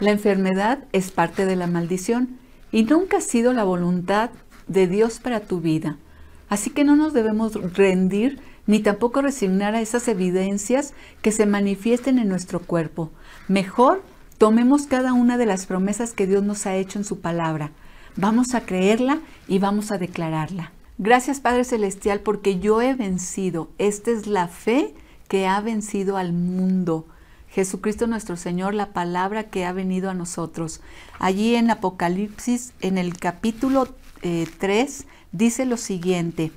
La enfermedad es parte de la maldición y nunca ha sido la voluntad de Dios para tu vida. Así que no nos debemos rendir ni tampoco resignar a esas evidencias que se manifiesten en nuestro cuerpo. Mejor tomemos cada una de las promesas que Dios nos ha hecho en su palabra. Vamos a creerla y vamos a declararla. Gracias Padre Celestial porque yo he vencido. Esta es la fe que ha vencido al mundo. Jesucristo nuestro Señor, la palabra que ha venido a nosotros. Allí en Apocalipsis, en el capítulo 3, eh, dice lo siguiente,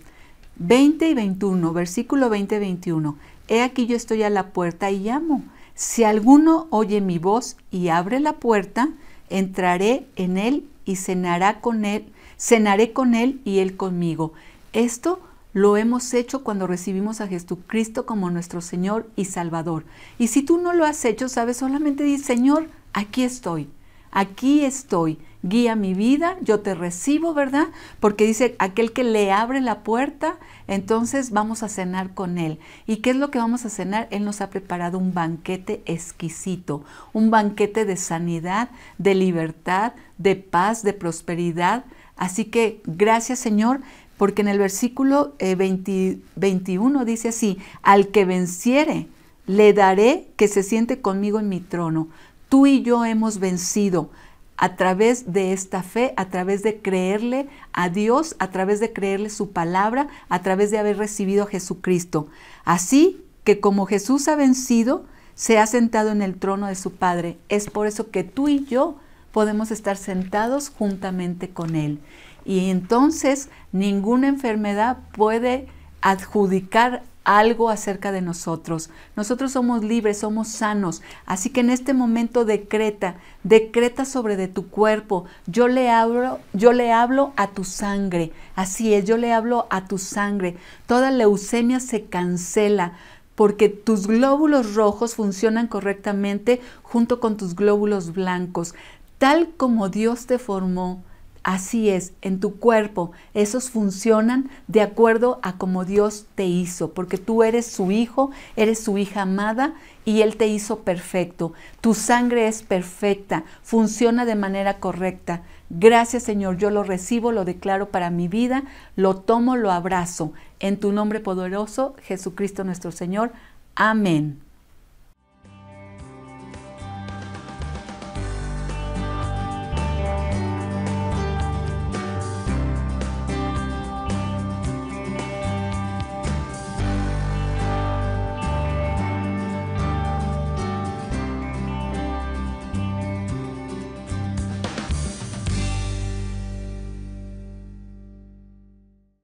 20 y 21, versículo 20 y 21, He aquí yo estoy a la puerta y llamo. Si alguno oye mi voz y abre la puerta, entraré en él y cenará con él, cenaré con él y él conmigo. Esto lo hemos hecho cuando recibimos a Jesucristo como nuestro Señor y Salvador. Y si tú no lo has hecho, sabes, solamente di, Señor, aquí estoy, aquí estoy, guía mi vida, yo te recibo, ¿verdad? Porque dice, aquel que le abre la puerta, entonces vamos a cenar con él. ¿Y qué es lo que vamos a cenar? Él nos ha preparado un banquete exquisito, un banquete de sanidad, de libertad, de paz, de prosperidad. Así que gracias Señor porque en el versículo 21 eh, dice así, al que venciere, le daré que se siente conmigo en mi trono. Tú y yo hemos vencido a través de esta fe, a través de creerle a Dios, a través de creerle su palabra, a través de haber recibido a Jesucristo. Así que como Jesús ha vencido, se ha sentado en el trono de su Padre. Es por eso que tú y yo podemos estar sentados juntamente con Él y entonces ninguna enfermedad puede adjudicar algo acerca de nosotros. Nosotros somos libres, somos sanos. Así que en este momento decreta, decreta sobre de tu cuerpo. Yo le hablo, yo le hablo a tu sangre. Así es, yo le hablo a tu sangre. Toda leucemia se cancela porque tus glóbulos rojos funcionan correctamente junto con tus glóbulos blancos, tal como Dios te formó Así es, en tu cuerpo, esos funcionan de acuerdo a como Dios te hizo, porque tú eres su hijo, eres su hija amada y Él te hizo perfecto. Tu sangre es perfecta, funciona de manera correcta. Gracias Señor, yo lo recibo, lo declaro para mi vida, lo tomo, lo abrazo. En tu nombre poderoso, Jesucristo nuestro Señor. Amén.